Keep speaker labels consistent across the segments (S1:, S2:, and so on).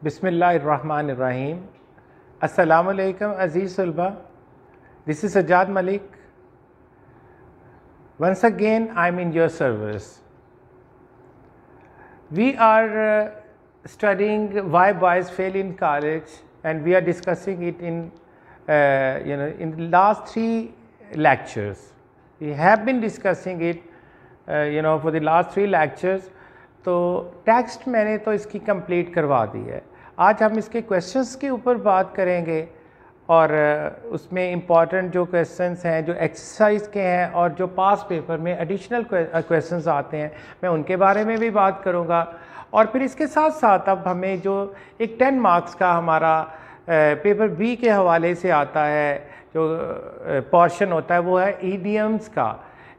S1: Bismillahirrahmanirrahim. Assalamu alaikum Aziz Ulba. This is Ajad Malik. Once again, I'm in your service. We are uh, studying why boys fail in college and we are discussing it in, uh, you know, in the last three lectures. We have been discussing it, uh, you know, for the last three lectures तो text मैंने तो इसकी complete करवा दी है आज हम इसके questions के ऊपर बात करेंगे और उसमें इम्पॉर्टेंट जो क्वेश्चंस हैं जो एक्सरसाइज के हैं और जो पास पेपर में एडिशनल क्वेश्चंस आते हैं मैं उनके बारे में भी बात करूँगा और फिर इसके साथ साथ अब हमें जो एक टेन मार्क्स का हमारा पेपर बी के हवाले से आता है जो पोर्शन होता है वो है ईडियम्स का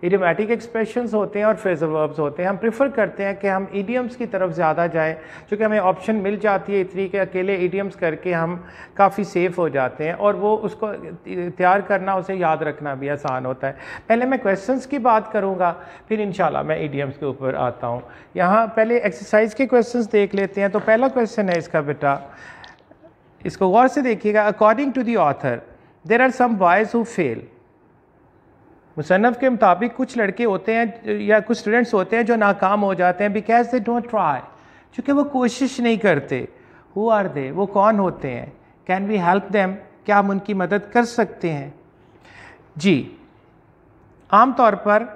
S1: इडियोमेटिक एक्सप्रेशन होते हैं और phrasal वर्ब्स होते हैं हम प्रीफर करते हैं कि हम ईडियम्स की तरफ ज़्यादा जाएं क्योंकि हमें ऑप्शन मिल जाती है इतनी कि अकेले ईडियम्स करके हम काफ़ी सेफ़ हो जाते हैं और वो उसको तैयार करना उसे याद रखना भी आसान होता है पहले मैं questions की बात करूँगा फिर इन मैं ईडियम्स के ऊपर आता हूँ यहाँ पहले एक्सरसाइज के क्वेश्चन देख लेते हैं तो पहला क्वेश्चन है इसका बेटा इसको गौर से देखिएगा according to the author there are some boys who fail मुसनफ़ के मुताबिक कुछ लड़के होते हैं या कुछ स्टूडेंट्स होते हैं जो नाकाम हो जाते हैं बिकॉज दे डोंट ट्राई चूँकि वो कोशिश नहीं करते हु आर दे वो कौन होते हैं कैन वी हेल्प देम क्या हम उनकी मदद कर सकते हैं जी आम तौर पर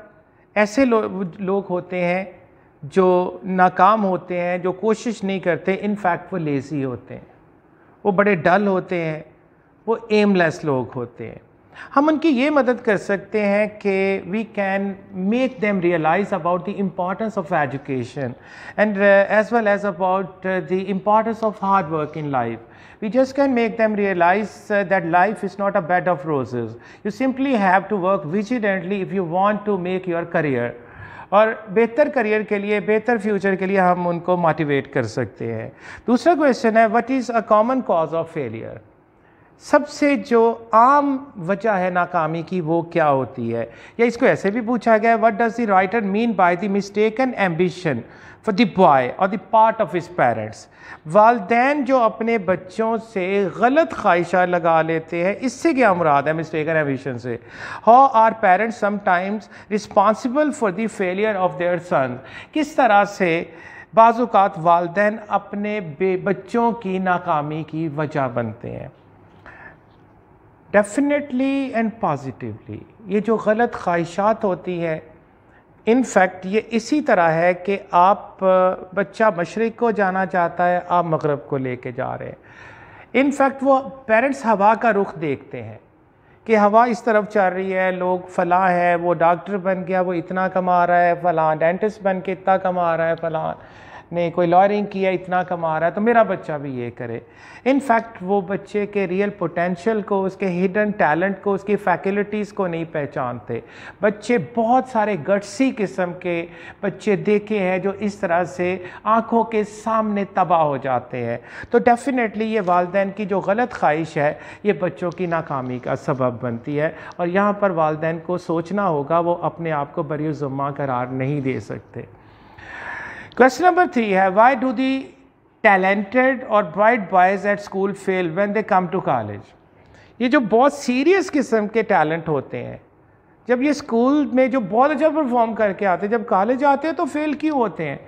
S1: ऐसे लो, लोग होते हैं जो नाकाम होते हैं जो कोशिश नहीं करते इनफैक्ट वो लेज़ी होते हैं वो बड़े डल होते हैं वो एमलेस लोग होते हैं हम उनकी ये मदद कर सकते हैं कि we can make them realise about the importance of education and as well as about the importance of hard work in life we just can make them realise that life is not a a of roses you simply have to work diligently if you want to make your career और बेहतर career के लिए बेहतर future के लिए हम उनको motivate कर सकते हैं दूसरा क्वेश्चन है what is a common cause of failure सबसे जो आम वजह है नाकामी की वो क्या होती है या इसको ऐसे भी पूछा गया what does the writer mean by the mistake and ambition for the boy और the part of his parents वालदेन जो अपने बच्चों से गलत ख्वाहिशा लगा लेते हैं इससे क्या मुराद है मिस्टेक एंड एम्बिशन से how are parents sometimes responsible for the failure of their son किस तरह से बाज़ात वालदेन अपने बच्चों की नाकामी की वजह बनते हैं डेफिनेटली एंड पॉजिटिवली ये जो गलत ख्वाहिशात होती हैं इन फैक्ट ये इसी तरह है कि आप बच्चा मशरक़ को जाना चाहता है आप मगरब को लेके जा रहे हैं इन फैक्ट वो पेरेंट्स हवा का रुख देखते हैं कि हवा इस तरफ चल रही है लोग फ़लाँ है वो डॉक्टर बन गया वो इतना कमा रहा है फ़लाँ डेंटिस्ट बन के इतना कमा रहा है फ़लाँ ने कोई लॉयरिंग किया इतना कमा रहा है तो मेरा बच्चा भी ये करे इनफैक्ट वो बच्चे के रियल पोटेंशियल को उसके हिडन टैलेंट को उसकी फैकल्टीज़ को नहीं पहचानते बच्चे बहुत सारे गट्सी किस्म के बच्चे देखे हैं जो इस तरह से आँखों के सामने तबाह हो जाते हैं तो डेफ़िनेटली ये वालदेन की जो गलत ख्वाहिश है ये बच्चों की नाकामी का सबब बनती है और यहाँ पर वालदेन को सोचना होगा वो अपने आप को बरी ज़ुम्मा करार नहीं दे सकते क्वेश्चन नंबर थ्री है वाई डू दी टैलेंटेड और bright boys at school fail when they come to college ये जो बहुत सीरियस किस्म के टैलेंट होते हैं जब ये स्कूल में जो बहुत अच्छा परफॉर्म करके आते हैं जब कॉलेज आते हैं तो फेल क्यों होते हैं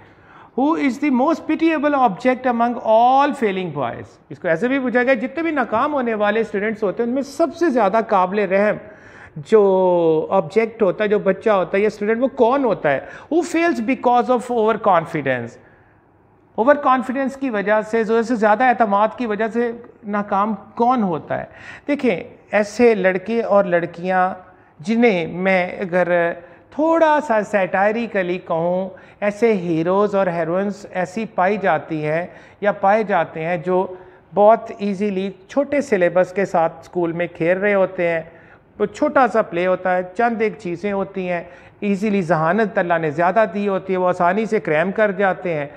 S1: who is the most pitiable object among all failing boys इसको ऐसे भी पूछा गया जितने भी नाकाम होने वाले स्टूडेंट्स होते हैं उनमें सबसे ज़्यादा काबिल रहम जो ऑब्जेक्ट होता है जो बच्चा होता है या स्टूडेंट वो कौन होता है वो fails because of over confidence over confidence की वजह से जो से ज़्यादा अहतमाद की वजह से नाकाम कौन होता है देखें ऐसे लड़के और लड़कियां जिन्हें मैं अगर थोड़ा सा सैटायरिकली कहूँ ऐसे हीरोज़ और हेरोइंस ऐसी पाई जाती हैं या पाए जाते हैं जो बहुत इजीली छोटे सिलेबस के साथ स्कूल में खेल रहे होते हैं तो छोटा सा प्ले होता है चंद एक चीज़ें होती हैं ईज़िली जहानत अल्लाह ने ज़्यादा दी होती है वो आसानी से क्रैम कर जाते हैं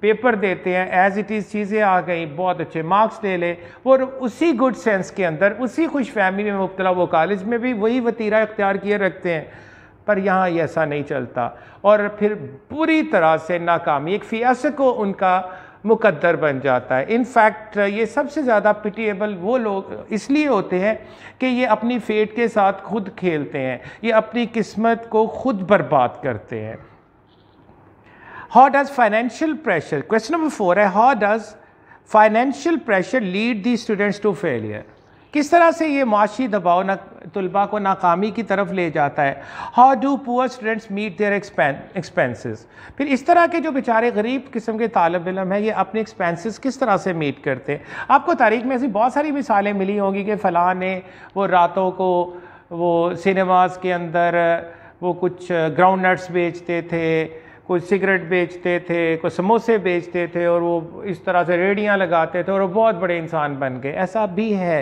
S1: पेपर देते हैं एज इट इज़ चीज़ें आ गई बहुत अच्छे मार्क्स ले ले और उसी गुड सेंस के अंदर उसी खुश फहमी में मुबतला वो कॉलेज में भी वही वतीरा इख्तियार किए रखते हैं पर यहाँ ये ऐसा नहीं चलता और फिर पूरी तरह से नाकामी एक फियासको उनका मुकद्दर बन जाता है इनफैक्ट ये सबसे ज़्यादा पिटिएबल वो लोग इसलिए होते हैं कि ये अपनी फेट के साथ खुद खेलते हैं ये अपनी किस्मत को खुद बर्बाद करते हैं how does financial pressure question number four है how does financial pressure lead the students to failure किस तरह से ये माशी दबाव ना तलबा को नाकामी की तरफ ले जाता है how do poor students meet their expenses फिर इस तरह के जो बेचारे गरीब किस्म के तालब इलम हैं ये अपने एक्सपेंसेस किस तरह से मीट करते हैं आपको तारीख में ऐसी बहुत सारी मिसालें मिली होंगी कि फ़लाँ ने वो रातों को वो सिनेमाज के अंदर वो कुछ ग्राउंड नट्स बेचते थे कोई सिगरेट बेचते थे कोई समोसे बेचते थे और वो इस तरह से रेडियाँ लगाते थे और वो बहुत बड़े इंसान बन गए ऐसा भी है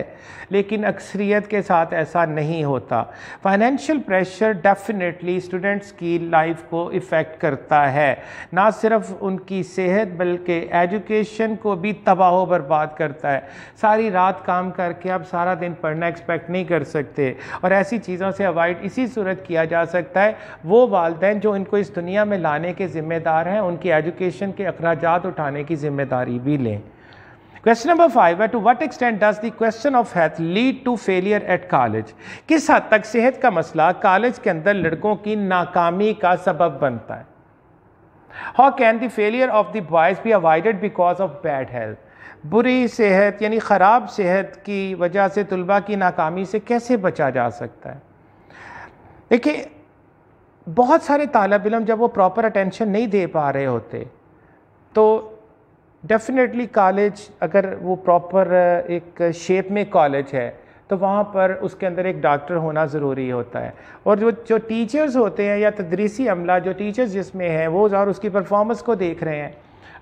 S1: लेकिन अक्सरियत के साथ ऐसा नहीं होता फाइनेंशियल प्रेशर डेफिनेटली स्टूडेंट्स की लाइफ को इफ़ेक्ट करता है ना सिर्फ उनकी सेहत बल्कि एजुकेशन को भी तबाह बर्बाद करता है सारी रात काम करके आप सारा दिन पढ़ना एक्सपेक्ट नहीं कर सकते और ऐसी चीज़ों से अवॉइड इसी सूरत किया जा सकता है वो वालदेन जो इनको इस दुनिया में लाने के ज़िम्मेदार हैं उनकी एजुकेशन के अखराज उठाने की ज़िम्मेदारी भी लें क्वेश्चन नंबर फाइव है to what extent does the question of health lead to failure at college किस हद तक सेहत का मसला कॉलेज के अंदर लड़कों की नाकामी का सबब बनता है how can the failure of the boys be avoided because of bad health बुरी सेहत यानी ख़राब सेहत की वजह से तलबा की नाकामी से कैसे बचा जा सकता है देखिए बहुत सारे तालब इलम जब वो प्रॉपर अटेंशन नहीं दे पा रहे होते तो डेफिनेटली कॉलेज अगर वो प्रॉपर एक शेप में कॉलेज है तो वहाँ पर उसके अंदर एक डॉक्टर होना ज़रूरी होता है और जो जो टीचर्स होते हैं या तदरीसी अमला जो टीचर्स जिसमें हैं वो और उसकी परफॉर्मेंस को देख रहे हैं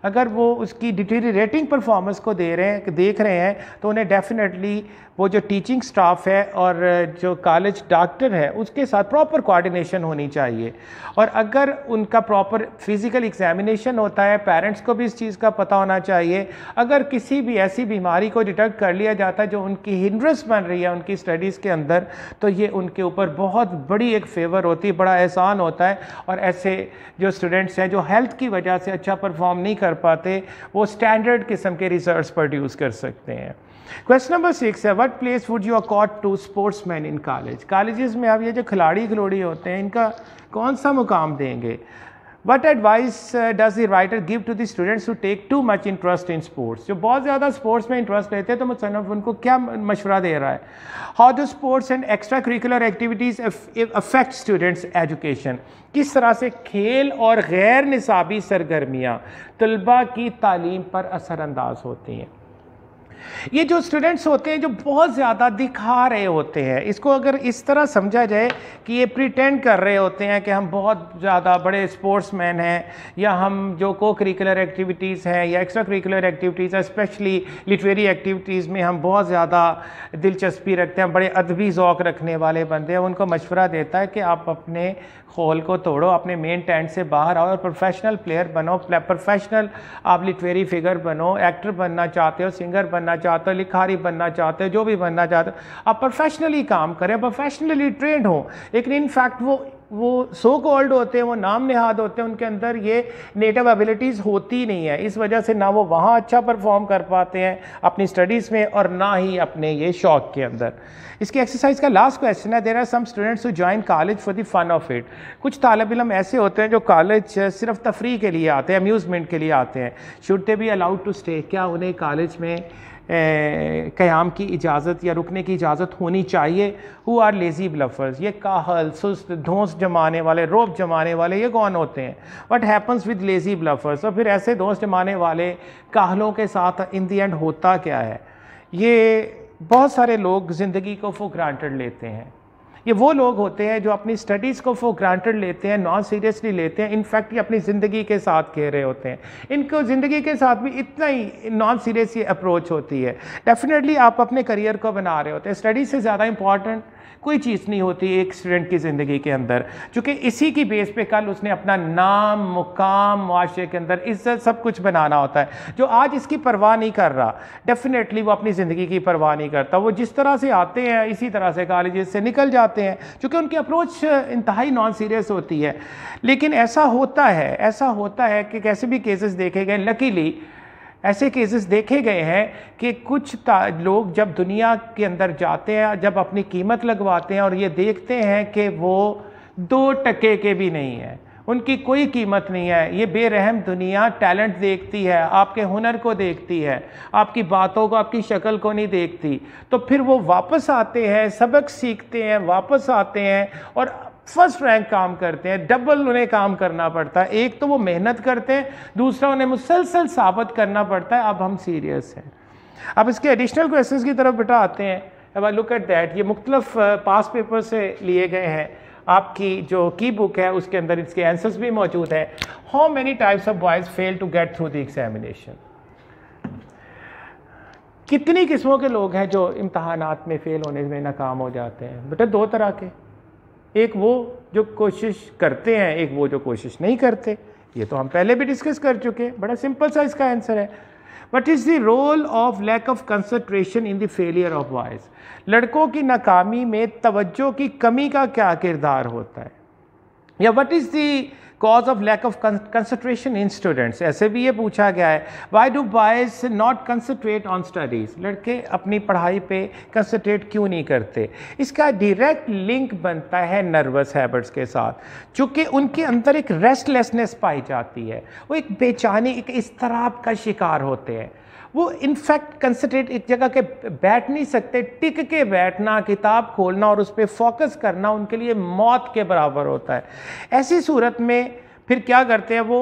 S1: अगर वो उसकी डिटेरिएटिंग परफॉर्मेंस को दे रहे हैं देख रहे हैं तो उन्हें डेफिनेटली वो जो टीचिंग स्टाफ है और जो कॉलेज डॉक्टर है उसके साथ प्रॉपर कोऑर्डिनेशन होनी चाहिए और अगर उनका प्रॉपर फिज़िकल एग्जामिनेशन होता है पेरेंट्स को भी इस चीज़ का पता होना चाहिए अगर किसी भी ऐसी बीमारी को डिटेक्ट कर लिया जाता है जो उनकी हिंड्रेंस बन रही है उनकी स्टडीज़ के अंदर तो ये उनके ऊपर बहुत बड़ी एक फेवर होती है बड़ा एहसान होता है और ऐसे जो स्टूडेंट्स हैं जो हेल्थ की वजह से अच्छा परफॉर्म नहीं कर पाते वो स्टैंडर्ड किस्म के रिजल्ट प्रोड्यूस कर सकते हैं क्वेश्चन नंबर सिक्स है what place would you accord to sportsmen in college colleges में आप ये जो खिलाड़ी खिलोड़ी होते हैं इनका कौन सा मुकाम देंगे what advice does the writer give to the students to take too much interest in sports जो बहुत ज़्यादा स्पोर्ट्स में इंटरेस्ट रहते हैं तो मुसनफ़ उनको क्या मशवरा दे रहा है how do sports and extracurricular activities affect students education किस तरह से खेल और गैर निसाबी सरगर्मियाँ तलबा की तालीम पर असरानंदाज होती हैं ये जो स्टूडेंट्स होते हैं जो बहुत ज़्यादा दिखा रहे होते हैं इसको अगर इस तरह समझा जाए कि ये प्रिटेंड कर रहे होते हैं कि हम बहुत ज़्यादा बड़े स्पोर्ट्समैन हैं या हम जो को करिकुलर एक्टिविटीज़ हैं या एक्स्ट्रा करिकुलर एक्टिविटीज़ हैं स्पेशली लिटरेरी एक्टिविटीज़ में हम बहुत ज़्यादा दिलचस्पी रखते हैं बड़े अदबी ओक रखने वाले बंदे हैं उनको मशवरा देता है कि आप अपने खोल को तोड़ो अपने मेन टेंट से बाहर आओ और प्रोफेशनल प्लेयर बनो प्रोफेशनल आप लिटरेरी फिगर बनो एक्टर बनना चाहते हो सिंगर बनना चाहते हो लिखारी बनना चाहते हो जो भी बनना चाहते हो आप प्रोफेशनली काम करें प्रोफेशनली ट्रेंड हो लेकिन इनफैक्ट वो वो सो कॉल्ड होते हैं वो नाम नहाद होते हैं उनके अंदर ये नेटिव एबिलिटीज़ होती नहीं है इस वजह से ना वो वहाँ अच्छा परफॉर्म कर पाते हैं अपनी स्टडीज़ में और ना ही अपने ये शौक के अंदर इसकी एक्सरसाइज का लास्ट क्वेश्चन है there are some students who join college for the fun of it कुछ तालब इलम ऐसे होते हैं जो कॉलेज सिर्फ तफरी के लिए आते हैं अम्यूज़मेंट के लिए आते हैं should they be allowed to stay क्या उन्हें कॉलेज में क़्याम की इजाज़त या रुकने की इजाज़त होनी चाहिए हु आर लेज़ी ब्लफर्स ये काहल सुस्त धोस जमाने वाले रोब जमाने वाले ये कौन होते हैं what happens with lazy bluffers और फिर ऐसे धोस जमाने वाले काहलों के साथ इन दी एंड होता क्या है ये बहुत सारे लोग ज़िंदगी को फो ग्रांटेड लेते हैं ये वो लोग होते हैं जो अपनी स्टडीज़ को फो ग्रांटेड लेते हैं नॉन सीरियसली लेते हैं इनफैक्ट ये अपनी ज़िंदगी के साथ कह रहे होते हैं इनको ज़िंदगी के साथ भी इतना ही नॉन सीरियस अप्रोच होती है डेफिनेटली आप अपने करियर को बना रहे होते हैं स्टडीज़ से ज़्यादा इंपॉर्टेंट कोई चीज़ नहीं होती एक स्टूडेंट की ज़िंदगी के अंदर क्योंकि इसी की बेस पे कल उसने अपना नाम मुकाम मुआरे के अंदर इज्जत सब कुछ बनाना होता है जो आज इसकी परवाह नहीं कर रहा डेफिनेटली वो अपनी ज़िंदगी की परवाह नहीं करता वो जिस तरह से आते हैं इसी तरह से कॉलेज से निकल जाते हैं क्योंकि उनकी अप्रोच इंतहाई नॉन सीरियस होती है लेकिन ऐसा होता है ऐसा होता है कि कैसे भी केसेस देखे गए लकीली ऐसे केसेस देखे गए हैं कि कुछ लोग जब दुनिया के अंदर जाते हैं जब अपनी कीमत लगवाते हैं और ये देखते हैं कि वो दो टके के भी नहीं है उनकी कोई कीमत नहीं है ये बेरहम दुनिया टैलेंट देखती है आपके हुनर को देखती है आपकी बातों को आपकी शक्ल को नहीं देखती तो फिर वो वापस आते हैं सबक सीखते हैं वापस आते हैं और फर्स्ट रैंक काम करते हैं डबल उन्हें काम करना पड़ता है एक तो वो मेहनत करते हैं दूसरा उन्हें मुसलसल साबित करना पड़ता है अब हम सीरियस हैं अब इसके एडिशनल क्वेश्चंस की तरफ बेटा आते हैं अब लुक एट दैट ये मुख्तलफ पास पेपर से लिए गए हैं आपकी जो की बुक है उसके अंदर इसके आंसर्स भी मौजूद हैं how many types of boys fail to get through the examination कितनी किस्मों के लोग हैं जो इम्तहानात में फ़ेल होने में नाकाम हो जाते हैं बेटा दो तरह के एक वो जो कोशिश करते हैं एक वो जो कोशिश नहीं करते ये तो हम पहले भी डिस्कस कर चुके हैं बड़ा सिंपल सा इसका आंसर है what is the role of lack of concentration in the failure of boys लड़कों की नाकामी में तवज्जो की कमी का क्या किरदार होता है या what is the cause of lack of concentration in students ऐसे भी ये पूछा गया है why do boys not concentrate on studies लड़के अपनी पढ़ाई पे कंसनट्रेट क्यों नहीं करते इसका डिरेक्ट लिंक बनता है नर्वस हैबिट्स के साथ चूँकि उनके अंदर एक रेस्टलेसनेस पाई जाती है वो एक बेचानी एक इस तरह का शिकार होते हैं वो इनफैक्ट कंसनट्रेट एक जगह के बैठ नहीं सकते टिक के बैठना किताब खोलना और उस पर फोकस करना उनके लिए मौत के बराबर होता है ऐसी सूरत में फिर क्या करते हैं वो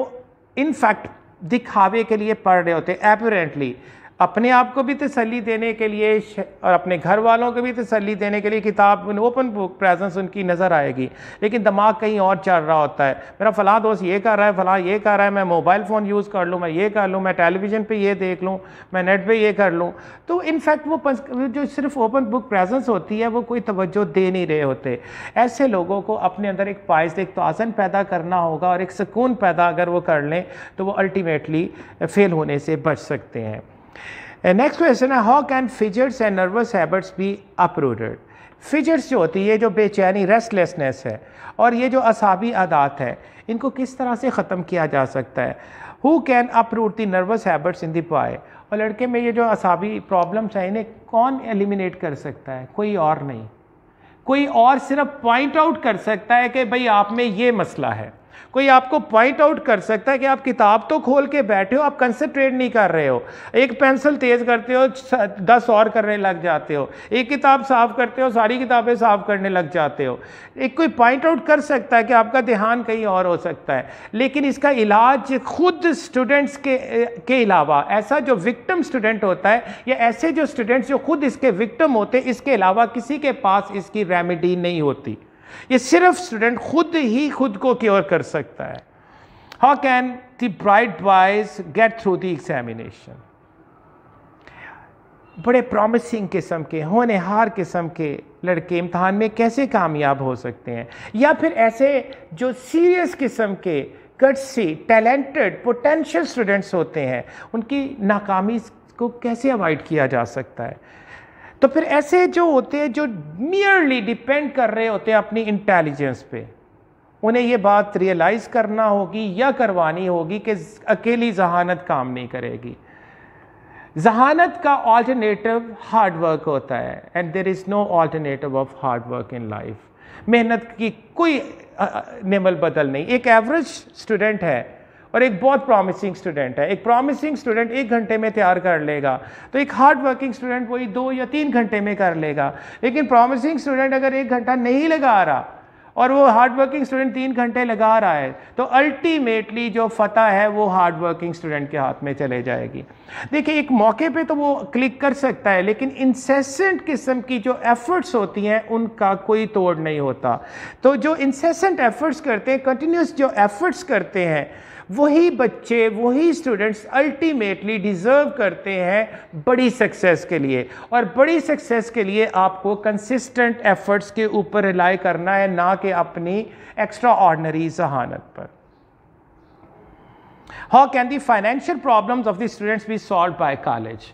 S1: इनफैक्ट दिखावे के लिए पढ़ रहे होते हैं एपरेंटली अपने आप को भी तसली देने के लिए और अपने घर वालों को भी तसली देने के लिए किताब ओपन बुक प्रेजेंस उनकी नज़र आएगी लेकिन दिमाग कहीं और चल रहा होता है मेरा फ़लाँ दोस्त ये कर रहा है फ़लाँ ये कर रहा है मैं मोबाइल फ़ोन यूज़ कर लूँ मैं ये कर लूँ मैं टेलीविज़न पर ये देख लूँ मैं नेट पर यह कर लूँ तो इनफैक्ट वो जो सिर्फ ओपन बुक प्रेजेंस होती है वो कोई तोज्जो दे नहीं रहे होते ऐसे लोगों को अपने अंदर एक पाइज एक तोज़न पैदा करना होगा और एक सुकून पैदा अगर वो कर लें तो वो अल्टीमेटली फ़ेल होने से बच सकते हैं नेक्स्ट क्वेश्चन है how can fears and nervous habits be uprooted fears जो होती है जो बेचैनी रेस्टलेसनेस है और ये जो असाबी आदात है इनको किस तरह से ख़त्म किया जा सकता है who can uproot the nervous habits in the पाए और लड़के में ये जो असाबी प्रॉब्लम्स हैं इन्हें कौन एलिमिनेट कर सकता है कोई और नहीं कोई और सिर्फ पॉइंट आउट कर सकता है कि भाई आप में ये मसला है कोई आपको पॉइंट आउट कर सकता है कि आप किताब तो खोल के बैठे हो आप कंसेंट्रेट नहीं कर रहे हो एक पेंसिल तेज़ करते हो दस और करने लग जाते हो एक किताब साफ करते हो सारी किताबें साफ करने लग जाते हो एक कोई पॉइंट आउट कर सकता है कि आपका ध्यान कहीं और हो सकता है लेकिन इसका इलाज खुद स्टूडेंट्स के के अलावा ऐसा जो विक्टम स्टूडेंट होता है या ऐसे जो स्टूडेंट्स जो खुद इसके विक्टम होते हैं इसके अलावा किसी के पास इसकी रेमेडी नहीं होती ये सिर्फ स्टूडेंट खुद ही खुद को क्योर कर सकता है how can the bright boys get through the examination बड़े प्रॉमिसिंग किस्म के होनहार किस्म के लड़के इम्तहान में कैसे कामयाब हो सकते हैं या फिर ऐसे जो सीरियस किस्म के कट्सी टैलेंटेड पोटेंशियल स्टूडेंट्स होते हैं उनकी नाकामी को कैसे अवॉइड किया जा सकता है तो फिर ऐसे जो होते हैं जो मियरली डिपेंड कर रहे होते हैं अपनी इंटेलिजेंस पे उन्हें यह बात रियलाइज़ करना होगी या करवानी होगी कि अकेली जहानत काम नहीं करेगी जहानत का ऑल्टरनेटिव हार्ड वर्क होता है and there is no alternative of hard work in life मेहनत की कोई निमल बदल नहीं एक एवरेज स्टूडेंट है और एक बहुत प्रॉमिसिंग स्टूडेंट है एक प्रॉमिसिंग स्टूडेंट एक घंटे में तैयार कर लेगा तो एक हार्ड वर्किंग स्टूडेंट वही दो या तीन घंटे में कर लेगा लेकिन प्रॉमिसिंग स्टूडेंट अगर एक घंटा नहीं लगा रहा और वो हार्ड वर्किंग स्टूडेंट तीन घंटे लगा रहा है तो अल्टीमेटली जो फतह है वो हार्ड वर्किंग स्टूडेंट के हाथ में चले जाएगी देखिए एक मौके पे तो वो क्लिक कर सकता है लेकिन इंसेसेंट किस्म की जो एफर्ट्स होती हैं उनका कोई तोड़ नहीं होता तो जो इंसेसेंट एफर्ट्स करते हैं कंटिन्यूस जो एफर्ट्स करते हैं वही बच्चे वही स्टूडेंट्स अल्टीमेटली डिज़र्व करते हैं बड़ी सक्सेस के लिए और बड़ी सक्सेस के लिए आपको कंसिस्टेंट एफर्ट्स के ऊपर रिलाई करना है ना कि अपनी एक्स्ट्रा ऑर्डनरी जहानत पर how can the financial problems of the students be solved by college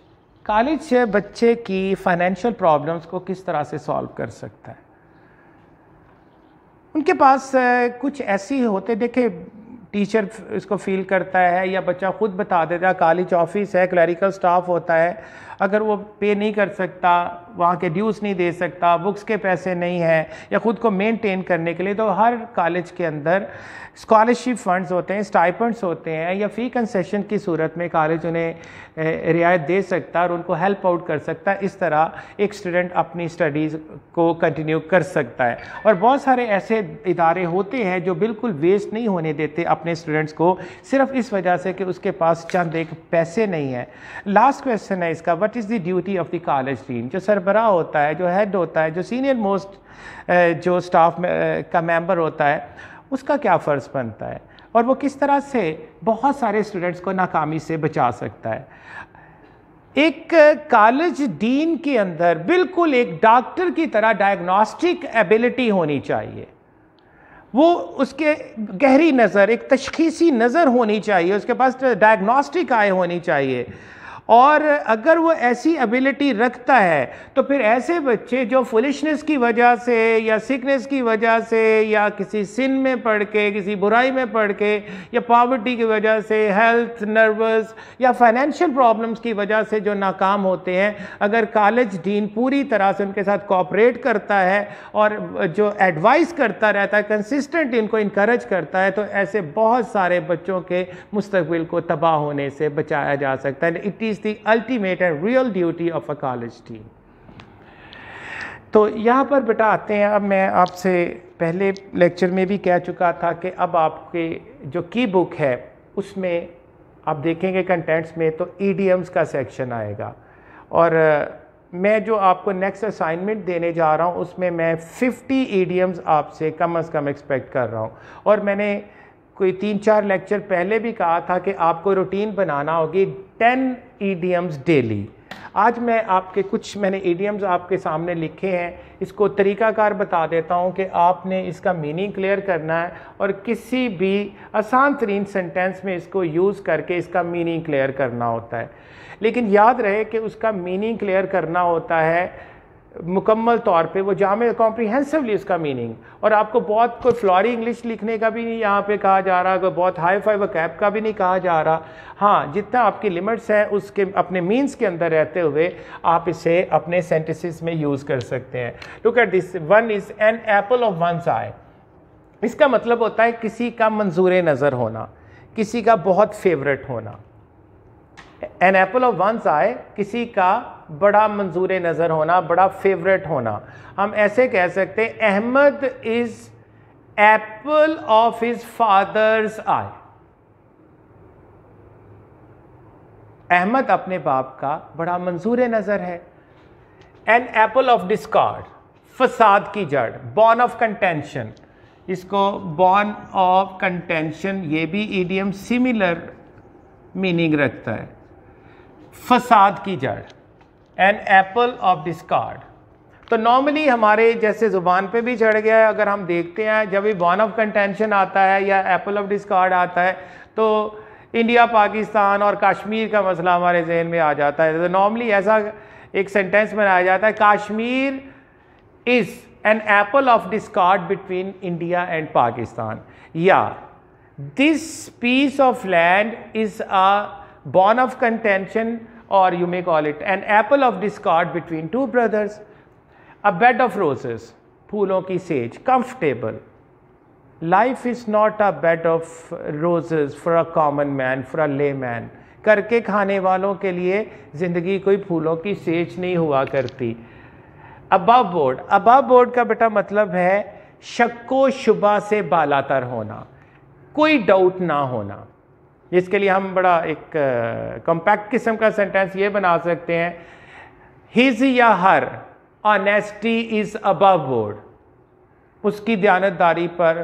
S1: college से बच्चे की फाइनेंशियल प्रॉब्लम्स को किस तरह से सॉल्व कर सकता है उनके पास कुछ ऐसी होते देखे टीचर इसको फील करता है या बच्चा खुद बता देता है कॉलेज ऑफिस है क्लरिकल स्टाफ होता है अगर वो पे नहीं कर सकता वहाँ के ड्यूज़ नहीं दे सकता बुक्स के पैसे नहीं हैं या ख़ुद को मेनटेन करने के लिए तो हर कॉलेज के अंदर स्कॉलरशिप फंड्स होते हैं स्टाइपेंड्स होते हैं या फ़ी कंसेशन की सूरत में कॉलेज उन्हें रियायत दे सकता है और उनको हेल्प आउट कर सकता है इस तरह एक स्टूडेंट अपनी स्टडीज़ को कंटिन्यू कर सकता है और बहुत सारे ऐसे इदारे होते हैं जो बिल्कुल वेस्ट नहीं होने देते अपने स्टूडेंट्स को सिर्फ इस वजह से कि उसके पास चंद एक पैसे नहीं है लास्ट क्वेश्चन है इसका but what is the duty of the college dean जो सरबरा होता है जो हेड होता है जो सीनियर मोस्ट जो स्टाफ का मेंबर होता है उसका क्या फ़र्ज़ बनता है और वो किस तरह से बहुत सारे स्टूडेंट्स को नाकामी से बचा सकता है एक कॉलेज डीन के अंदर बिल्कुल एक डॉक्टर की तरह डायग्नोस्टिक एबिलिटी होनी चाहिए वो उसके गहरी नज़र एक तशखीसी नज़र होनी चाहिए उसके पास डायग्नोस्टिक आय होनी चाहिए और अगर वो ऐसी एबिलिटी रखता है तो फिर ऐसे बच्चे जो फुलिशनेस की वजह से या सिकनेस की वजह से या किसी सिन में पढ़ के किसी बुराई में पढ़ के या पॉवर्टी की वजह से हेल्थ नर्वस या फाइनेंशियल प्रॉब्लम्स की वजह से जो नाकाम होते हैं अगर कॉलेज डीन पूरी तरह से उनके साथ कॉपरेट करता है और जो एडवाइस करता रहता है कंसिस्टेंट इनको इनक्रेज करता है तो ऐसे बहुत सारे बच्चों के मुस्तबिल को तबाह होने से बचाया जा सकता है it is the ultimate and real duty of a college team तो यहाँ पर बेटा आते हैं अब मैं आपसे पहले लेक्चर में भी कह चुका था कि अब आपके जो की बुक है उसमें आप देखेंगे कंटेंट्स में तो ई का सेक्शन आएगा और मैं जो आपको नेक्स्ट असाइनमेंट देने जा रहा हूँ उसमें मैं 50 ईडीएम्स आपसे कम अज़ कम एक्सपेक्ट कर रहा हूँ और मैंने कोई तीन चार लेक्चर पहले भी कहा था कि आपको रूटीन बनाना होगी टेन ईडियम्स डेली आज मैं आपके कुछ मैंने ईडियम्स आपके सामने लिखे हैं इसको तरीकाकार बता देता हूँ कि आपने इसका मीनिंग क्लियर करना है और किसी भी आसान तरीन सेंटेंस में इसको यूज़ करके इसका मीनिंग क्लियर करना होता है लेकिन याद रहे कि उसका मीनिंग क्लियर करना होता है मुकम्मल तौर पे वो जाम कॉम्प्रीहेंसिवली इसका मीनिंग और आपको बहुत कोई फ्लॉरी इंग्लिश लिखने का भी नहीं यहाँ पे कहा जा रहा कोई बहुत हाई फाई कैप का भी नहीं कहा जा रहा हाँ जितना आपकी लिमिट्स हैं उसके अपने मीन्स के अंदर रहते हुए आप इसे अपने सेंटेंसेस में यूज़ कर सकते हैं look at this one is an apple of one's eye इसका मतलब होता है किसी का मंजूर नज़र होना किसी का बहुत फेवरेट होना एन एप्पल ऑफ वंस आए किसी का बड़ा मंजूर नज़र होना बड़ा फेवरेट होना हम ऐसे कह सकते हैं Ahmed is apple of his father's eye Ahmed अपने बाप का बड़ा मंजूर नज़र है एन एप्पल ऑफ डिस्कार्ड फसाद की जड़ बॉर्न ऑफ कंटेंशन इसको बॉर्न ऑफ कंटेंशन ये भी ईडीएम सिमिलर मीनिंग रखता है फसाद की जड़ एन एप्पल ऑफ डिस्कार्ड तो नॉर्मली हमारे जैसे ज़ुबान पे भी चढ़ गया है अगर हम देखते हैं जब भी वन ऑफ कंटेंशन आता है या एप्पल ऑफ डिस्कार्ड आता है तो इंडिया पाकिस्तान और कश्मीर का मसला हमारे जहन में आ जाता है तो नॉर्मली ऐसा एक सेंटेंस बनाया जाता है Kashmir is an apple of discord between India and Pakistan या this piece of land is a bone of contention or you may call it an apple of discord between two brothers, a bed of roses, phoolon ki sage, comfortable. Life is not a bed of roses for a common man, for a layman. करके खाने वालों के लिए ज़िंदगी कोई फूलों की says नहीं हुआ करती अबाव बोर्ड अबाव बोर्ड का बेटा मतलब है शक्को शुबा से बालातर होना कोई डाउट ना होना जिसके लिए हम बड़ा एक कम्पैक्ट किस्म का सेंटेंस ये बना सकते हैं हिज या her honesty is above board उसकी दयानतदारी पर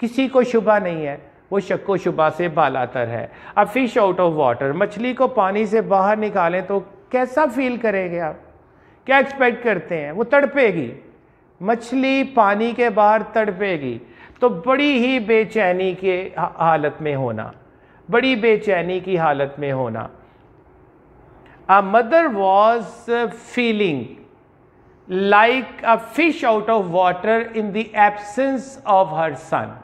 S1: किसी को शुबा नहीं है वो शक्को शुबा से बालातर है अब फिश आउट ऑफ वाटर मछली को पानी से बाहर निकालें तो कैसा फील करेंगे आप क्या एक्सपेक्ट करते हैं वो तड़पेगी मछली पानी के बाहर तड़पेगी तो बड़ी ही बेचैनी के हालत में होना बड़ी बेचैनी की हालत में होना a mother was feeling like a fish out of water in the absence of her son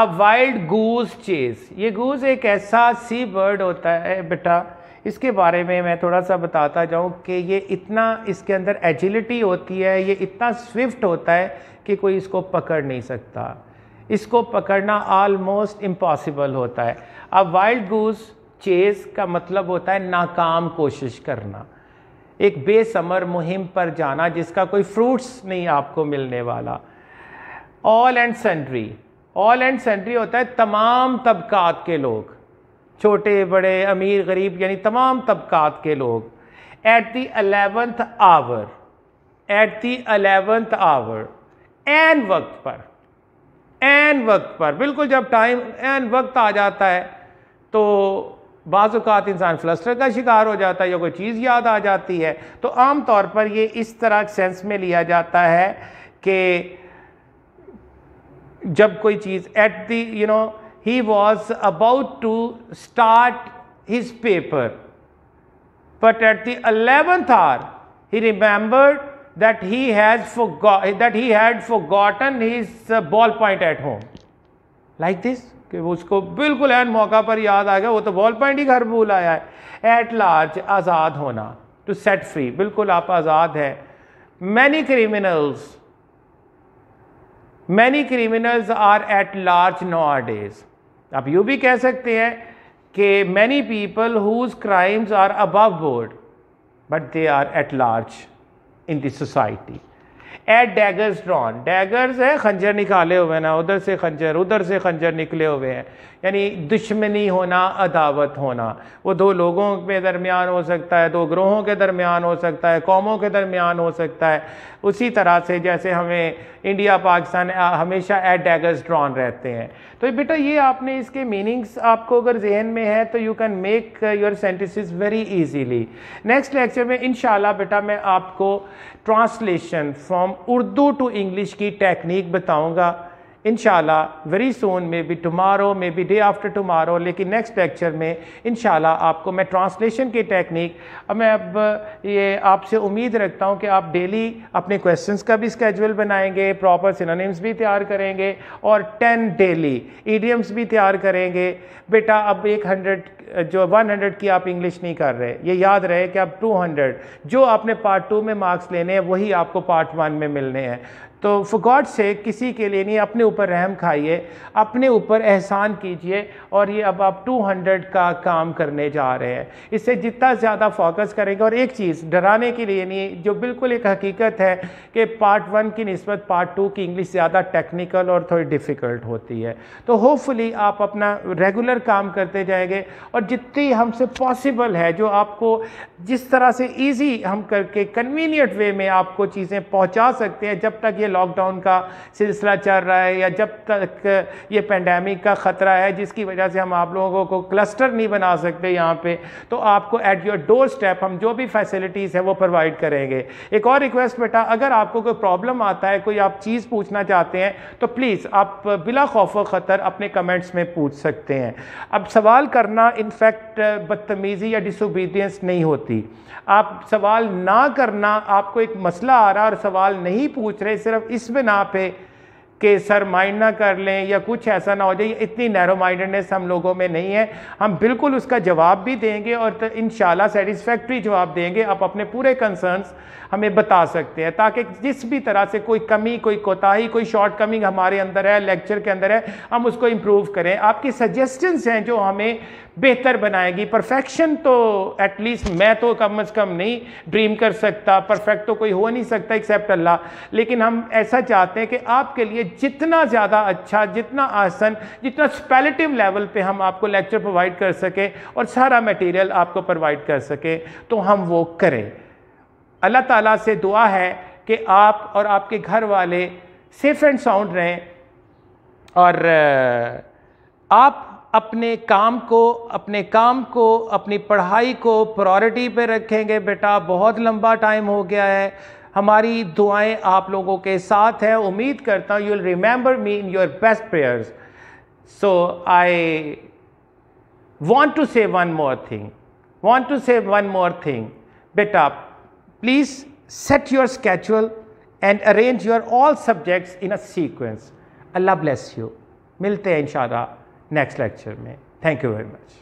S1: a wild goose chase ये गूज एक ऐसा सी बर्ड होता है बेटा इसके बारे में मैं थोड़ा सा बताता जाऊँ कि ये इतना इसके अंदर एजिलिटी होती है ये इतना स्विफ्ट होता है कि कोई इसको पकड़ नहीं सकता इसको पकड़ना आलमोस्ट इम्पॉसिबल होता है अब वाइल्ड गूस चेज़ का मतलब होता है नाकाम कोशिश करना एक बेसमर मुहिम पर जाना जिसका कोई फ्रूट्स नहीं आपको मिलने वाला all and sundry all and sundry होता है तमाम तबकात के लोग छोटे बड़े अमीर गरीब यानी तमाम तबकात के लोग at the eleventh hour at the eleventh hour एन वक्त पर एन वक्त पर बिल्कुल जब टाइम एन वक्त आ जाता है तो बाज़ात इंसान फ्लस्टर का शिकार हो जाता है या कोई चीज़ याद आ जाती है तो आम तौर पर ये इस तरह सेंस में लिया जाता है कि जब कोई चीज़ at the you know he was about to start his paper but at the eleventh hour he remembered that he has forgot that he had forgotten his uh, ballpoint at home like this कि उसको बिल्कुल N मौका पर याद आ गया वो तो ball point ही घर भूल आया है एट लार्ज आज़ाद होना टू सेट फ्री बिल्कुल आप आज़ाद हैं many criminals many criminals are at large nowadays आप यू भी कह सकते हैं कि many people whose crimes are above board but they are at large in this society at daggers drawn daggers है खंजर निकाले हुए ना उधर से खंजर उधर से खंजर निकले हुए हैं यानी दुश्मनी होना अदावत होना वो दो लोगों के दरमियान हो सकता है दो ग्रोहों के दरमियान हो सकता है कौमों के दरमियान हो सकता है उसी तरह से जैसे हमें इंडिया पाकिस्तान हमेशा एट डैगर्स ड्रॉन रहते हैं तो बेटा ये आपने इसके मीनिंग्स आपको अगर जहन में है तो you can make your sentences very easily next lecture में इन बेटा मैं आपको translation from Urdu to English की टेक्निक बताऊँगा इन वेरी सोन में भी टुमारो में भी डे आफ्टर टुमारो लेकिन नेक्स्ट लेक्चर में इन आपको मैं ट्रांसलेशन की टेक्निक अब मैं अब ये आपसे उम्मीद रखता हूँ कि आप डेली अपने क्वेश्चन का भी स्केजुअल बनाएंगे प्रॉपर सिनोनिम्स भी तैयार करेंगे और टेन डेली ईडियम्स भी तैयार करेंगे बेटा अब एक हंड्रेड जो वन हंड्रेड की आप इंग्लिश नहीं कर रहे ये याद रहे कि आप टू हंड्रेड जो आपने पार्ट टू में मार्क्स लेने हैं वही आपको पार्ट वन में मिलने हैं तो फ़ुगॉड से किसी के लिए नहीं अपने ऊपर रहम खाइए अपने ऊपर एहसान कीजिए और ये अब आप 200 का काम करने जा रहे हैं इससे जितना ज़्यादा फोकस करेंगे और एक चीज़ डराने के लिए नहीं जो बिल्कुल एक हकीकत है कि पार्ट वन की नस्बत पार्ट टू की इंग्लिश ज़्यादा टेक्निकल और थोड़ी डिफ़िकल्ट होती है तो होपफुली आप अपना रेगुलर काम करते जाएंगे और जितनी हमसे पॉसिबल है जो आपको जिस तरह से ईजी हम करके कन्वीनियंट वे में आपको चीज़ें पहुँचा सकते हैं जब तक ये लॉकडाउन का सिलसिला चल रहा है या जब तक ये पेंडेमिक का ख़तरा है जिसकी वजह से हम आप लोगों को क्लस्टर नहीं बना सकते यहाँ पे तो आपको एट योर डोर स्टेप हम जो भी फैसिलिटीज़ है वो प्रोवाइड करेंगे एक और रिक्वेस्ट बेटा अगर आपको कोई प्रॉब्लम आता है कोई आप चीज़ पूछना चाहते हैं तो प्लीज़ आप बिला खौफ ख़तर अपने कमेंट्स में पूछ सकते हैं अब सवाल करना इनफैक्ट बदतमीज़ी या डिसोबीडियंस नहीं होती आप सवाल ना करना आपको एक मसला आ रहा और सवाल नहीं पूछ रहे सिर्फ सिर्फ इस बिना पे कि सर माइंड ना कर लें या कुछ ऐसा ना हो जाए इतनी नैरो माइंडेडनेस हम लोगों में नहीं है हम बिल्कुल उसका जवाब भी देंगे और इन सेटिस्फैक्ट्री जवाब देंगे आप अपने पूरे कंसर्नस हमें बता सकते हैं ताकि जिस भी तरह से कोई कमी कोई कोताही कोई शॉर्ट कमिंग हमारे अंदर है लेक्चर के अंदर है हम उसको इम्प्रूव करें आपकी सजेशंस हैं जो हमें बेहतर बनाएगी परफेक्शन तो एटलीस्ट मैं तो कम अज़ कम नहीं ड्रीम कर सकता परफेक्ट तो कोई हो नहीं सकता एक्सेप्ट अल्लाह लेकिन हम ऐसा चाहते हैं कि आपके लिए जितना ज़्यादा अच्छा जितना आसन जितना स्पेलेटिव लेवल पे हम आपको लेक्चर प्रोवाइड कर सकें और सारा मटेरियल आपको प्रोवाइड कर सकें तो हम वो करें अल्लाह ताला से दुआ है कि आप और आपके घर वाले सेफ़ एंड साउंड रहें और आप अपने काम को अपने काम को अपनी पढ़ाई को प्रायोरिटी पे रखेंगे बेटा बहुत लंबा टाइम हो गया है हमारी दुआएं आप लोगों के साथ हैं उम्मीद करता हूँ you will remember me in your best prayers so I want to say one more thing want to say one more thing बेटा please set your schedule and arrange your all subjects in a sequence Allah bless you मिलते हैं इंशाल्लाह next lecture में thank you very much